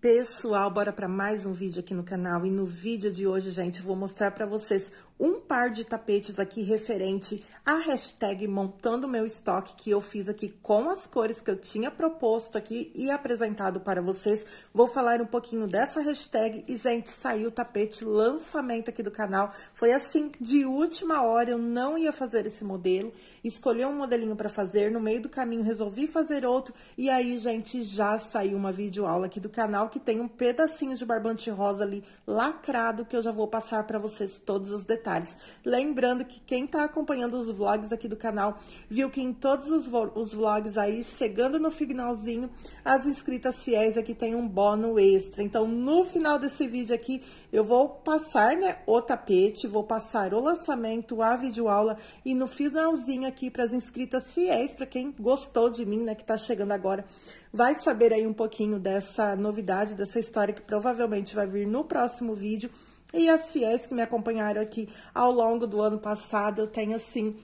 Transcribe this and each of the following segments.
Pessoal, bora para mais um vídeo aqui no canal e no vídeo de hoje, gente, vou mostrar para vocês um par de tapetes aqui referente à hashtag montando meu estoque que eu fiz aqui com as cores que eu tinha proposto aqui e apresentado para vocês. Vou falar um pouquinho dessa hashtag e, gente, saiu o tapete lançamento aqui do canal. Foi assim, de última hora, eu não ia fazer esse modelo, escolhi um modelinho para fazer, no meio do caminho resolvi fazer outro e aí, gente, já saiu uma videoaula aqui do canal que tem um pedacinho de barbante rosa ali lacrado que eu já vou passar para vocês todos os detalhes. Lembrando que quem está acompanhando os vlogs aqui do canal viu que em todos os, os vlogs aí, chegando no finalzinho, as inscritas fiéis aqui tem um bônus extra. Então, no final desse vídeo aqui, eu vou passar né, o tapete, vou passar o lançamento, a videoaula e no finalzinho aqui para as inscritas fiéis, para quem gostou de mim, né, que está chegando agora, vai saber aí um pouquinho dessa novidade dessa história que provavelmente vai vir no próximo vídeo. E as fiéis que me acompanharam aqui ao longo do ano passado, eu tenho assim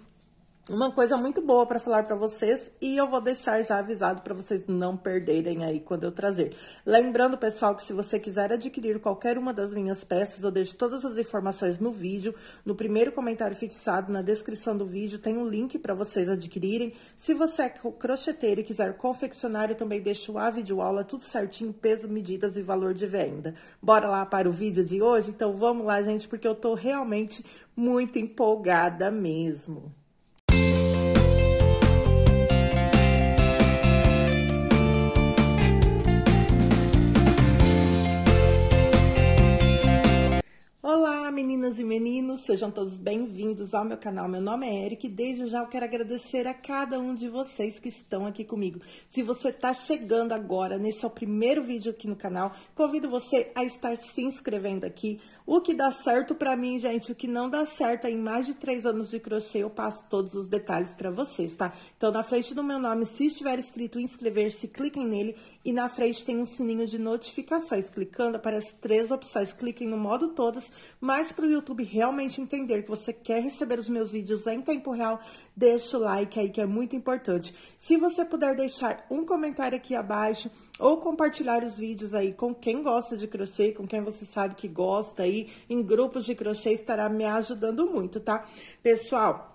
uma coisa muito boa para falar para vocês e eu vou deixar já avisado para vocês não perderem aí quando eu trazer. Lembrando, pessoal, que se você quiser adquirir qualquer uma das minhas peças, eu deixo todas as informações no vídeo, no primeiro comentário fixado, na descrição do vídeo, tem um link para vocês adquirirem. Se você é crocheteiro e quiser confeccionar, eu também deixo a videoaula tudo certinho, peso, medidas e valor de venda. Bora lá para o vídeo de hoje? Então vamos lá, gente, porque eu tô realmente muito empolgada mesmo. meninas e meninos, sejam todos bem-vindos ao meu canal. Meu nome é Eric e desde já eu quero agradecer a cada um de vocês que estão aqui comigo. Se você está chegando agora, nesse é o primeiro vídeo aqui no canal, convido você a estar se inscrevendo aqui. O que dá certo para mim, gente, o que não dá certo, em mais de três anos de crochê eu passo todos os detalhes para vocês, tá? Então, na frente do meu nome, se estiver escrito inscrever-se, cliquem nele e na frente tem um sininho de notificações. Clicando, aparece três opções, cliquem no modo todas, mas para o YouTube realmente entender que você quer receber os meus vídeos em tempo real, deixa o like aí que é muito importante. Se você puder deixar um comentário aqui abaixo ou compartilhar os vídeos aí com quem gosta de crochê, com quem você sabe que gosta aí, em grupos de crochê estará me ajudando muito, tá? Pessoal,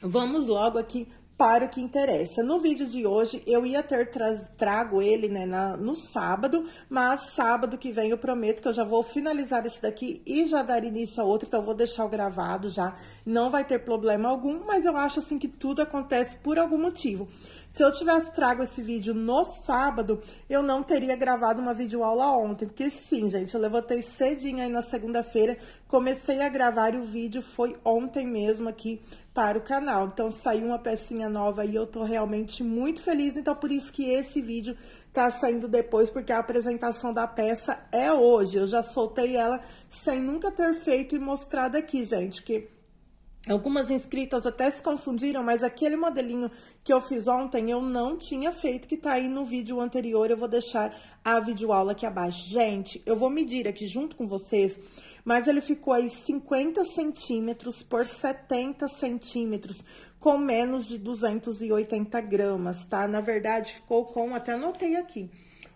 Vamos logo aqui para o que interessa. No vídeo de hoje, eu ia ter trago ele né, na, no sábado, mas sábado que vem eu prometo que eu já vou finalizar esse daqui e já dar início a outro, então eu vou deixar o gravado já. Não vai ter problema algum, mas eu acho assim que tudo acontece por algum motivo. Se eu tivesse trago esse vídeo no sábado, eu não teria gravado uma videoaula ontem, porque sim, gente, eu levantei cedinho aí na segunda-feira, comecei a gravar e o vídeo foi ontem mesmo aqui para o canal. Então saiu uma pecinha nova e eu tô realmente muito feliz, então por isso que esse vídeo tá saindo depois, porque a apresentação da peça é hoje. Eu já soltei ela sem nunca ter feito e mostrado aqui, gente, porque Algumas inscritas até se confundiram, mas aquele modelinho que eu fiz ontem eu não tinha feito, que tá aí no vídeo anterior. Eu vou deixar a videoaula aqui abaixo. Gente, eu vou medir aqui junto com vocês, mas ele ficou aí 50 centímetros por 70 centímetros, com menos de 280 gramas, tá? Na verdade, ficou com, até anotei aqui,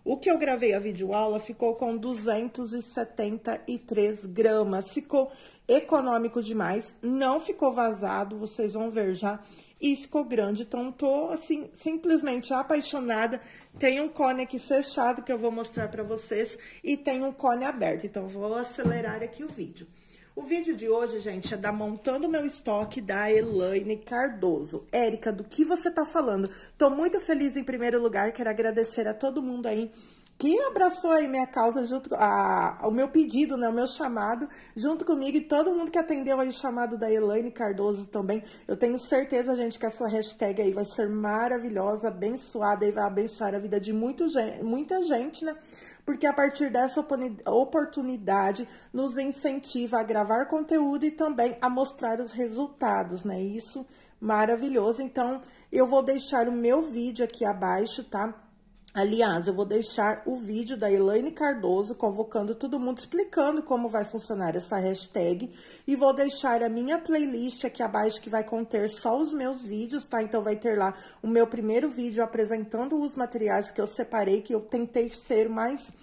o que eu gravei a videoaula ficou com 273 gramas, ficou econômico demais, não ficou vazado, vocês vão ver já, e ficou grande, então tô assim, simplesmente apaixonada, tem um cone aqui fechado que eu vou mostrar para vocês, e tem um cone aberto, então vou acelerar aqui o vídeo. O vídeo de hoje, gente, é da Montando Meu Estoque da Elaine Cardoso. Érica, do que você tá falando? Tô muito feliz em primeiro lugar, quero agradecer a todo mundo aí que abraçou aí minha causa junto a, o meu pedido, né, o meu chamado, junto comigo e todo mundo que atendeu aí o chamado da Elaine Cardoso também. Eu tenho certeza, gente, que essa hashtag aí vai ser maravilhosa, abençoada e vai abençoar a vida de muito, muita gente, né? porque a partir dessa oportunidade nos incentiva a gravar conteúdo e também a mostrar os resultados, né? Isso maravilhoso. Então, eu vou deixar o meu vídeo aqui abaixo, tá? Aliás, eu vou deixar o vídeo da Elaine Cardoso convocando todo mundo, explicando como vai funcionar essa hashtag. E vou deixar a minha playlist aqui abaixo que vai conter só os meus vídeos, tá? Então vai ter lá o meu primeiro vídeo apresentando os materiais que eu separei, que eu tentei ser mais.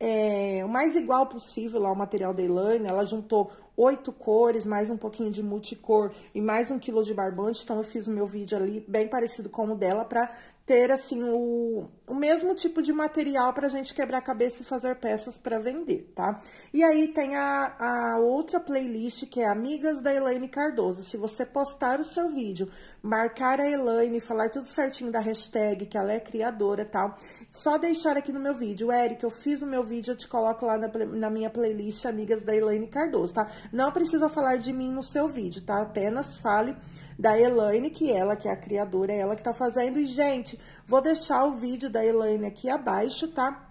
É, o mais igual possível lá o material da Elaine, ela juntou oito cores, mais um pouquinho de multicor e mais um quilo de barbante. Então, eu fiz o meu vídeo ali bem parecido com o dela para ter, assim, o, o mesmo tipo de material para a gente quebrar a cabeça e fazer peças para vender, tá? E aí tem a, a outra playlist que é Amigas da Elaine Cardoso. Se você postar o seu vídeo, marcar a Elaine, falar tudo certinho da hashtag, que ela é criadora e tal, só deixar aqui no meu vídeo, Eric, eu fiz o meu vídeo, eu te coloco lá na, na minha playlist Amigas da Elaine Cardoso, tá? Não precisa falar de mim no seu vídeo, tá? Apenas fale da Elaine, que ela que é a criadora, é ela que tá fazendo. E, gente, vou deixar o vídeo da Elaine aqui abaixo, tá?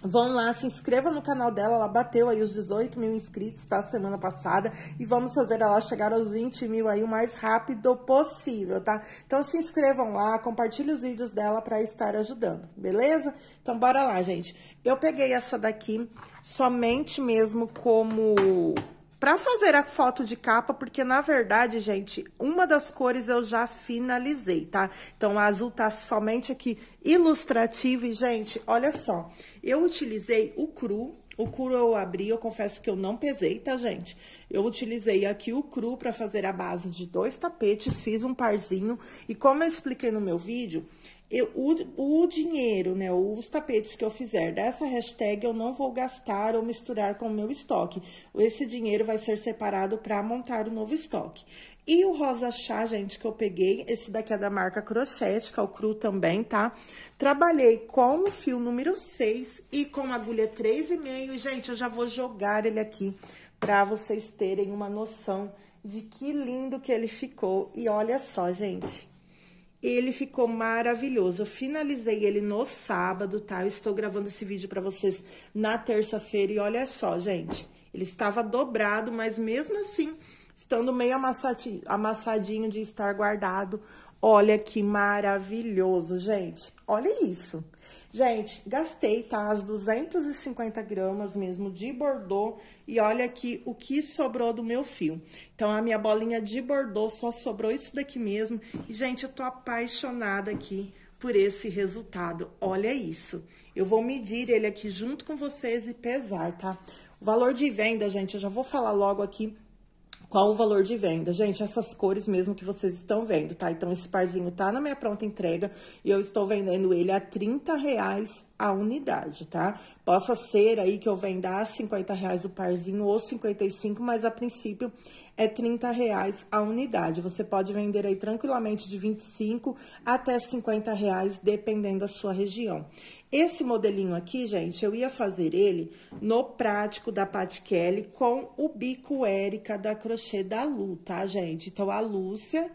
Vão lá, se inscreva no canal dela, ela bateu aí os 18 mil inscritos, tá? Semana passada. E vamos fazer ela chegar aos 20 mil aí o mais rápido possível, tá? Então se inscrevam lá, compartilhe os vídeos dela para estar ajudando, beleza? Então bora lá, gente. Eu peguei essa daqui somente mesmo como para fazer a foto de capa, porque na verdade, gente, uma das cores eu já finalizei, tá? Então, a azul tá somente aqui ilustrativo e, gente, olha só. Eu utilizei o cru, o cru eu abri, eu confesso que eu não pesei, tá, gente? Eu utilizei aqui o cru para fazer a base de dois tapetes, fiz um parzinho. E como eu expliquei no meu vídeo, eu, o, o dinheiro, né, os tapetes que eu fizer dessa hashtag, eu não vou gastar ou misturar com o meu estoque. Esse dinheiro vai ser separado para montar o novo estoque. E o rosa chá, gente, que eu peguei, esse daqui é da marca Crochete, que é o cru também, tá? Trabalhei com o fio número 6 e com agulha 3,5. E, gente, eu já vou jogar ele aqui para vocês terem uma noção de que lindo que ele ficou. E olha só, gente. Ele ficou maravilhoso. Eu finalizei ele no sábado, tá? Eu estou gravando esse vídeo para vocês na terça-feira e olha só, gente. Ele estava dobrado, mas mesmo assim estando meio amassadinho, de estar guardado. Olha que maravilhoso, gente. Olha isso. Gente, gastei, tá? As 250 gramas mesmo de bordô. E olha aqui o que sobrou do meu fio. Então, a minha bolinha de bordô só sobrou isso daqui mesmo. E, gente, eu tô apaixonada aqui por esse resultado. Olha isso. Eu vou medir ele aqui junto com vocês e pesar, tá? O valor de venda, gente, eu já vou falar logo aqui qual o valor de venda. Gente, essas cores mesmo que vocês estão vendo, tá? Então, esse parzinho tá na minha pronta entrega e eu estou vendendo ele a 30 reais a unidade, tá? Possa ser aí que eu venda a 50 reais o parzinho ou 55, mas a princípio é 30 reais a unidade. Você pode vender aí tranquilamente de 25 até 50 reais, dependendo da sua região. Esse modelinho aqui, gente, eu ia fazer ele no prático da Pat Kelly com o bico Érica da Crochê da Lu, tá, gente? Então, a Lúcia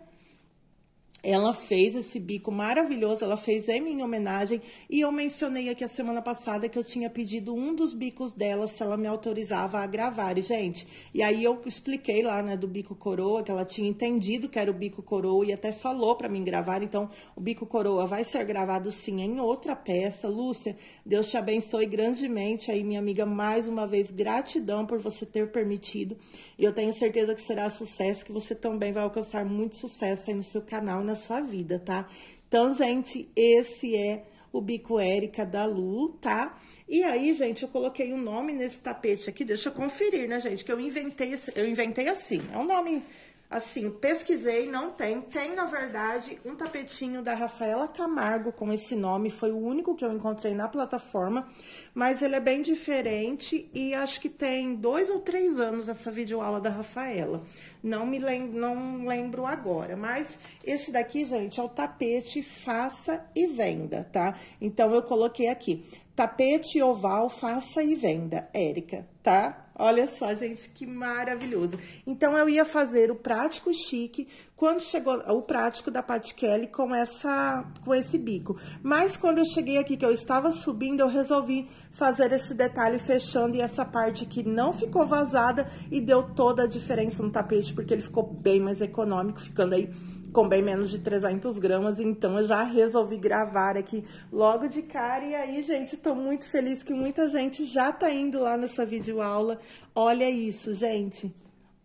ela fez esse bico maravilhoso, ela fez em minha homenagem e eu mencionei aqui a semana passada que eu tinha pedido um dos bicos dela se ela me autorizava a gravar, e, gente. E aí eu expliquei lá, né, do bico coroa, que ela tinha entendido que era o bico coroa e até falou para mim gravar. Então, o bico coroa vai ser gravado sim em outra peça. Lúcia, Deus te abençoe grandemente aí, minha amiga, mais uma vez gratidão por você ter permitido. E eu tenho certeza que será sucesso, que você também vai alcançar muito sucesso aí no seu canal, né? na sua vida, tá? Então, gente, esse é o bico Érica da Lu, tá? E aí, gente, eu coloquei um nome nesse tapete aqui, deixa eu conferir, né, gente? Que eu inventei, eu inventei assim, é um nome assim, pesquisei, não tem. Tem, na verdade, um tapetinho da Rafaela Camargo com esse nome, foi o único que eu encontrei na plataforma, mas ele é bem diferente e acho que tem dois ou três anos essa videoaula da Rafaela. Não me lembro, não lembro agora, mas esse daqui, gente, é o tapete faça e venda, tá? Então eu coloquei aqui, tapete oval faça e venda, Érica, tá? Olha só, gente, que maravilhoso. Então, eu ia fazer o prático chique quando chegou o prático da Pat Kelly com, essa, com esse bico. Mas quando eu cheguei aqui, que eu estava subindo, eu resolvi fazer esse detalhe fechando e essa parte que não ficou vazada e deu toda a diferença no tapete, porque ele ficou bem mais econômico, ficando aí com bem menos de 300 gramas, então eu já resolvi gravar aqui logo de cara. E aí, gente, tô muito feliz que muita gente já tá indo lá nessa videoaula. Olha isso, gente!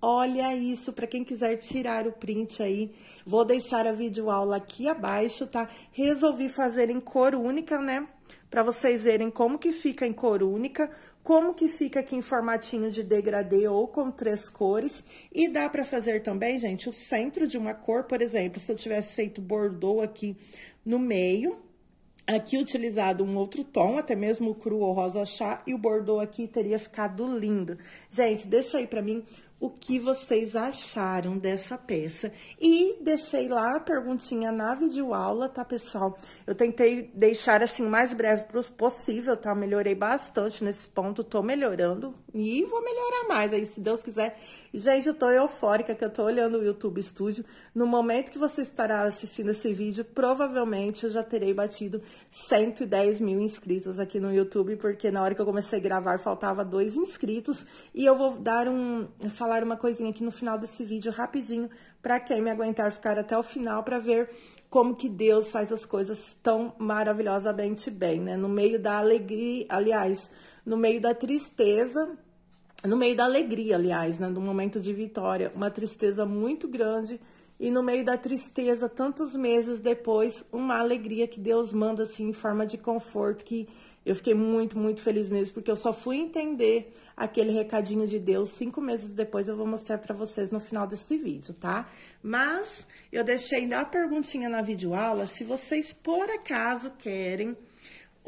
Olha isso, para quem quiser tirar o print aí, vou deixar a videoaula aqui abaixo, tá? Resolvi fazer em cor única, né? Para vocês verem como que fica em cor única, como que fica aqui em formatinho de degradê ou com três cores. E dá para fazer também, gente, o centro de uma cor, por exemplo, se eu tivesse feito bordô aqui no meio, aqui utilizado um outro tom, até mesmo o cru ou rosa chá, e o bordô aqui teria ficado lindo. Gente, deixa aí para mim o que vocês acharam dessa peça. E deixei lá a perguntinha na videoaula, tá, pessoal? Eu tentei deixar assim o mais breve possível, tá? melhorei bastante nesse ponto, tô melhorando e vou melhorar mais aí, se Deus quiser. gente, eu tô eufórica que eu tô olhando o YouTube Studio. No momento que você estará assistindo esse vídeo, provavelmente eu já terei batido 110 mil inscritos aqui no YouTube, porque na hora que eu comecei a gravar faltava dois inscritos e eu vou dar um falar uma coisinha aqui no final desse vídeo rapidinho para quem me aguentar ficar até o final para ver como que Deus faz as coisas tão maravilhosamente bem, né? No meio da alegria, aliás, no meio da tristeza, no meio da alegria, aliás, né, no momento de vitória, uma tristeza muito grande e no meio da tristeza, tantos meses depois, uma alegria que Deus manda assim em forma de conforto que eu fiquei muito, muito feliz mesmo, porque eu só fui entender aquele recadinho de Deus cinco meses depois. Eu vou mostrar para vocês no final desse vídeo, tá? Mas eu deixei ainda a perguntinha na videoaula. Se vocês por acaso querem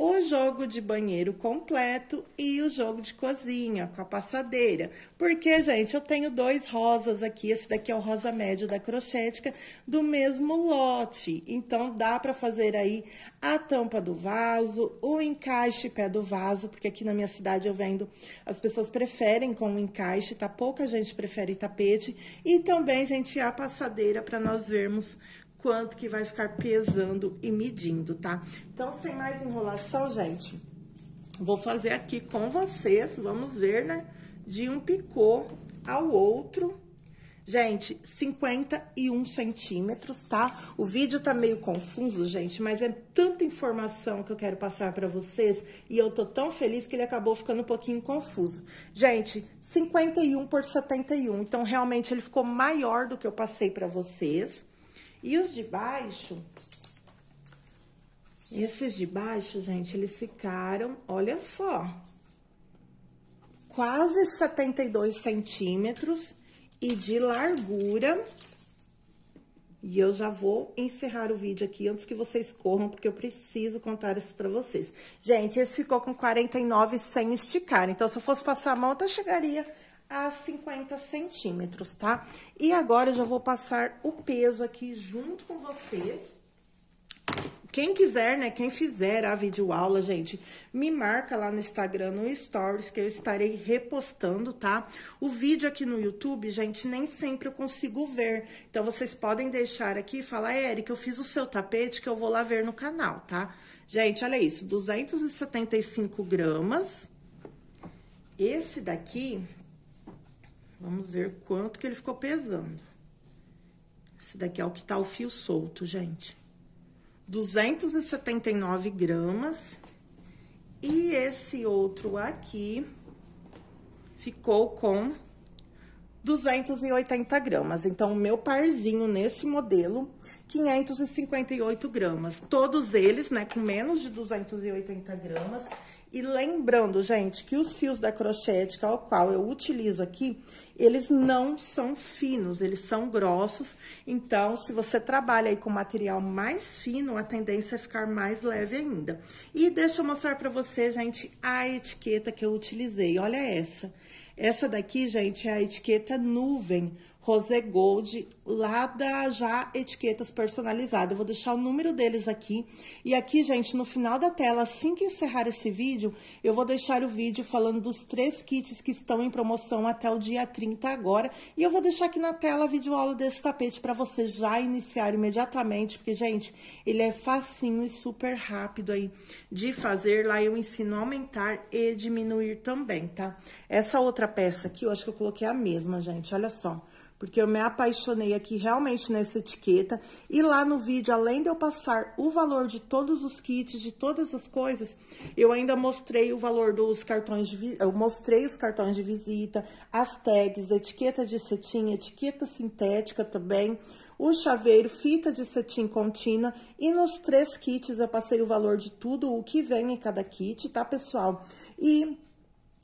o jogo de banheiro completo e o jogo de cozinha com a passadeira. Porque, gente, eu tenho dois rosas aqui, esse daqui é o rosa médio da crochética, do mesmo lote. Então, dá para fazer aí a tampa do vaso, o encaixe pé do vaso, porque aqui na minha cidade eu vendo, as pessoas preferem com o encaixe, tá? Pouca gente prefere tapete. E também, gente, a passadeira para nós vermos quanto que vai ficar pesando e medindo, tá? Então, sem mais enrolação, gente, vou fazer aqui com vocês, vamos ver, né? De um picô ao outro, Gente, 51 centímetros, tá? O vídeo tá meio confuso, gente, mas é tanta informação que eu quero passar pra vocês e eu tô tão feliz que ele acabou ficando um pouquinho confuso. Gente, 51 por 71, então realmente ele ficou maior do que eu passei pra vocês, e os de baixo, esses de baixo, gente, eles ficaram, olha só, quase 72 centímetros e de largura. E eu já vou encerrar o vídeo aqui antes que vocês corram, porque eu preciso contar isso pra vocês. Gente, esse ficou com 49 sem esticar. Então, se eu fosse passar a mão, até chegaria a 50 centímetros, tá? E agora eu já vou passar o peso aqui junto com vocês. Quem quiser, né, quem fizer a videoaula, gente, me marca lá no Instagram, no Stories, que eu estarei repostando, tá? O vídeo aqui no YouTube, gente, nem sempre eu consigo ver. Então, vocês podem deixar aqui e falar, Eric, eu fiz o seu tapete que eu vou lá ver no canal, tá? Gente, olha isso, 275 gramas. Esse daqui, Vamos ver quanto que ele ficou pesando. Esse daqui é o que tá o fio solto, gente. 279 gramas. E esse outro aqui ficou com 280 gramas. Então, o meu parzinho nesse modelo, 558 gramas. Todos eles, né, com menos de 280 gramas. E lembrando, gente, que os fios da crochete, ao é qual eu utilizo aqui, eles não são finos, eles são grossos. Então, se você trabalha aí com material mais fino, a tendência é ficar mais leve ainda. E deixa eu mostrar pra você, gente, a etiqueta que eu utilizei. Olha essa. Olha essa essa daqui, gente, é a etiqueta Nuvem Rosé Gold, lá da Já Etiquetas Personalizadas. Eu vou deixar o número deles aqui. E aqui, gente, no final da tela, assim que encerrar esse vídeo, eu vou deixar o vídeo falando dos três kits que estão em promoção até o dia 30 agora. E eu vou deixar aqui na tela a videoaula desse tapete para você já iniciar imediatamente, porque, gente, ele é facinho e super rápido aí de fazer. Lá eu ensino a aumentar e diminuir também, tá? Essa outra peça aqui, eu acho que eu coloquei a mesma, gente, olha só. Porque eu me apaixonei aqui realmente nessa etiqueta. E lá no vídeo, além de eu passar o valor de todos os kits, de todas as coisas, eu ainda mostrei o valor dos cartões de... Eu mostrei os cartões de visita, as tags, etiqueta de cetim, etiqueta sintética também, o chaveiro, fita de cetim contínua. E nos três kits eu passei o valor de tudo o que vem em cada kit, tá, pessoal? E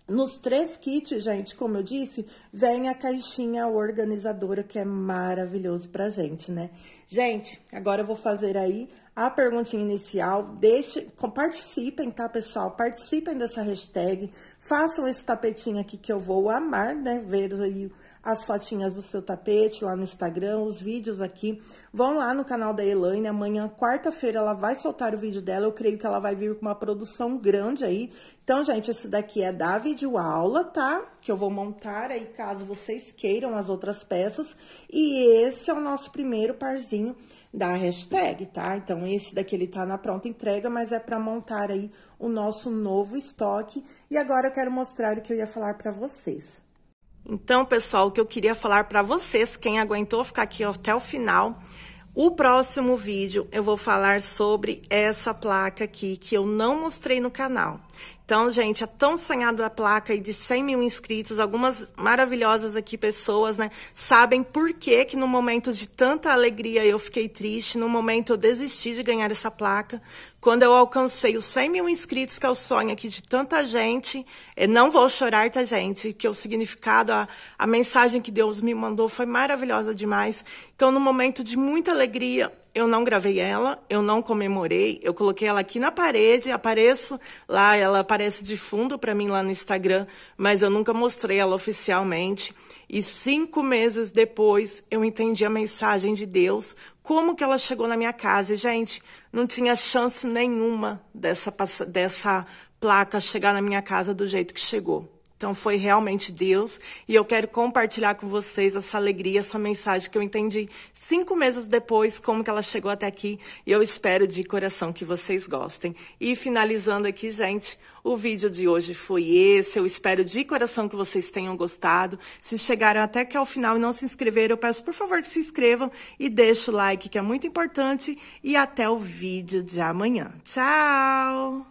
nos três kits, gente, como eu disse, vem a caixinha organizadora que é maravilhoso pra gente, né? Gente, agora eu vou fazer aí a perguntinha inicial. Deixe, participem, tá, pessoal? Participem dessa hashtag. Façam esse tapetinho aqui que eu vou amar, né? Ver aí as fotinhas do seu tapete lá no Instagram, os vídeos aqui. Vão lá no canal da Elaine. Amanhã, quarta-feira, ela vai soltar o vídeo dela. Eu creio que ela vai vir com uma produção grande aí. Então, gente, esse daqui é da videoaula, tá? Que eu vou montar aí caso vocês queiram as outras peças. E esse é o nosso primeiro parzinho da hashtag, tá? Então, esse daqui ele tá na pronta entrega, mas é para montar aí o nosso novo estoque. E agora eu quero mostrar o que eu ia falar para vocês. Então, pessoal, o que eu queria falar para vocês, quem aguentou ficar aqui até o final, o próximo vídeo eu vou falar sobre essa placa aqui que eu não mostrei no canal. Então, gente, é a tão sonhada placa aí de 100 mil inscritos, algumas maravilhosas aqui pessoas, né? Sabem por que que no momento de tanta alegria eu fiquei triste, no momento eu desisti de ganhar essa placa. Quando eu alcancei os 100 mil inscritos, que é o sonho aqui de tanta gente, eu não vou chorar, tá, gente? Que o significado, a, a mensagem que Deus me mandou foi maravilhosa demais. Então, no momento de muita alegria, eu não gravei ela, eu não comemorei, eu coloquei ela aqui na parede, apareço lá, ela aparece de fundo para mim lá no Instagram, mas eu nunca mostrei ela oficialmente. E cinco meses depois eu entendi a mensagem de Deus, como que ela chegou na minha casa. E, gente, não tinha chance nenhuma dessa, dessa placa chegar na minha casa do jeito que chegou. Então foi realmente Deus e eu quero compartilhar com vocês essa alegria, essa mensagem que eu entendi cinco meses depois como que ela chegou até aqui e eu espero de coração que vocês gostem. E finalizando aqui, gente, o vídeo de hoje foi esse. Eu espero de coração que vocês tenham gostado. Se chegaram até que ao final e não se inscreveram, eu peço por favor que se inscrevam e deixe o like que é muito importante e até o vídeo de amanhã. Tchau.